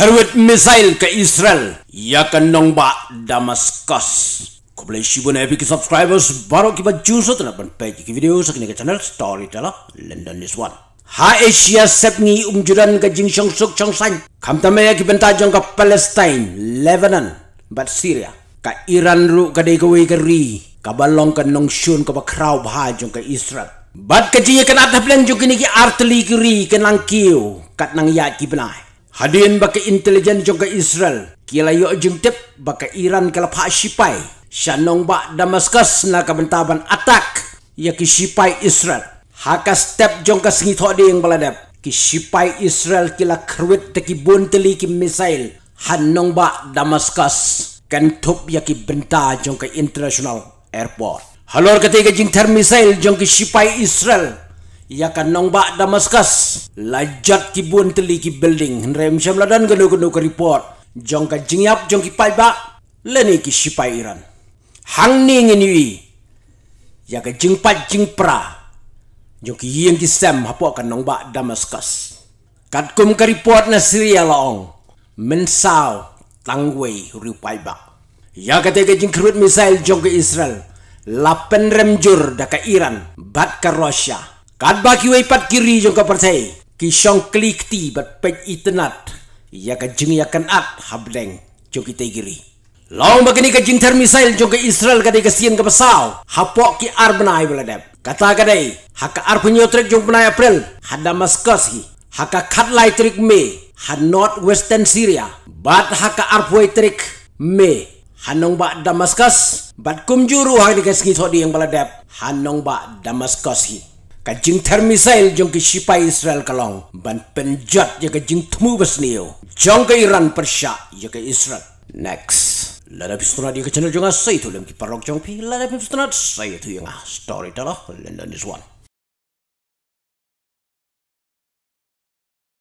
Herwet misail ke Israel Ya kan nong ba Damascus Kau boleh shibun epi eh, ke subscribers Baru kibat jusut eh, Nak pun page ke video Sekini ke channel Storyteller London News One Ha Asia sep ni umjuran ke jing syong suk syong sain Kam tamay ya eh, kibenta jong ke Palestine Lebanon Bat Syria Ka Iran ru ke dekawai ke ri Ka balong ke nong syun ke bakraw bha jong ke Israel Bat kajinya kan atas pelan jong kini ki artili ke ri Kenang kiw Kat nang yak kibenai Hadirin baka intelijen jongka Israel. Kila yuk jengtip baka Iran kalap hak sipai. Shanong bak Damascus na bentaban atak. Ya ki sipai Israel. Haka step jongka sengitho di yang baladap. Ki sipai Israel kila kerwit teki buntili ki misail. Hanong bak Damascus. Kentup ya ki benta jongka International Airport. Halor ketika jengtar termisail jongki sipai Israel ia kan nong ba Damascus lajat ki bun teli ki building hendre la dan gendo gendo ke report jong ka jingyap jong ki pai ba leni ki sipai iran hang ni ngin yi ia ka jing pat jing pra jong ki yin ki sem hapo kan nong ba Damascus kat kum ke report na Syria laong mensau tangwei ru pai ba ia ka te ka jing kruit misail jong ke Israel Lapen remjur daka Iran, batka Rusia, Kan baki wei pat kiri jong ka persai. Ki song klik ti bat pet itnat. Ya ka jing ya kan at hableng jong kita kiri. Long bagini ka jing ter misail jong ka Israel ka de ka sian ka pasau. Hapo ki ar benai beladep. Kata ka dei, haka ar punyo trek jong benai April. Hada maskas hi. Haka khat lai trek me. Han north western Syria. Bat haka ar puai trek me. Hanong ba Damascus, bat kumjuru hari kesini sodi yang beladep. Hanong ba Damascus hi. Kajing termisail jong ke sipa Israel kalong ban penjat je kajing temu besniu jong ke Iran persia je Israel next lada pistunat je ke channel jong asai tu lem ki parok jong pi lada pistunat saya tu yang ah, story dalah lenda is one